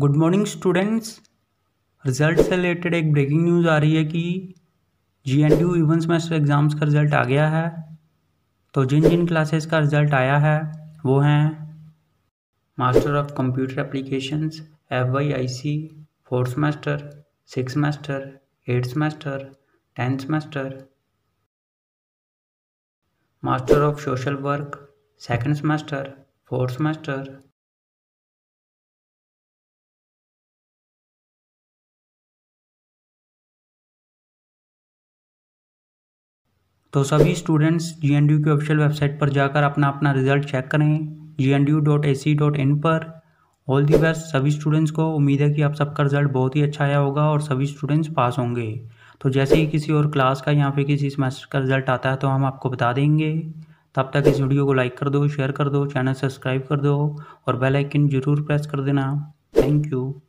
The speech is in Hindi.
गुड मॉर्निंग स्टूडेंट्स रिजल्ट से रिलेटेड एक ब्रेकिंग न्यूज़ आ रही है कि G N D U even semester exams का रिज़ल्ट आ गया है तो जिन जिन क्लासेस का रिज़ल्ट आया है वो हैं master of computer applications F Y I C fourth semester six semester eight semester tenth semester master of social work second semester fourth semester तो सभी स्टूडेंट्स जी एन की ऑफिशियल वेबसाइट पर जाकर अपना अपना रिजल्ट चेक करें G N dot A C dot in पर ऑल दी बेस्ट सभी स्टूडेंट्स को उम्मीद है कि आप सबका रिजल्ट बहुत ही अच्छा आया होगा और सभी स्टूडेंट्स पास होंगे तो जैसे ही किसी और क्लास का या फिर किसी सेमेस्टर का रिजल्ट आता है तो हम आपको बता देंगे तब तक इस वीडियो को लाइक कर दो शेयर कर दो चैनल सब्सक्राइब कर दो और बेल आइकन जरूर प्रेस कर देना थैंक यू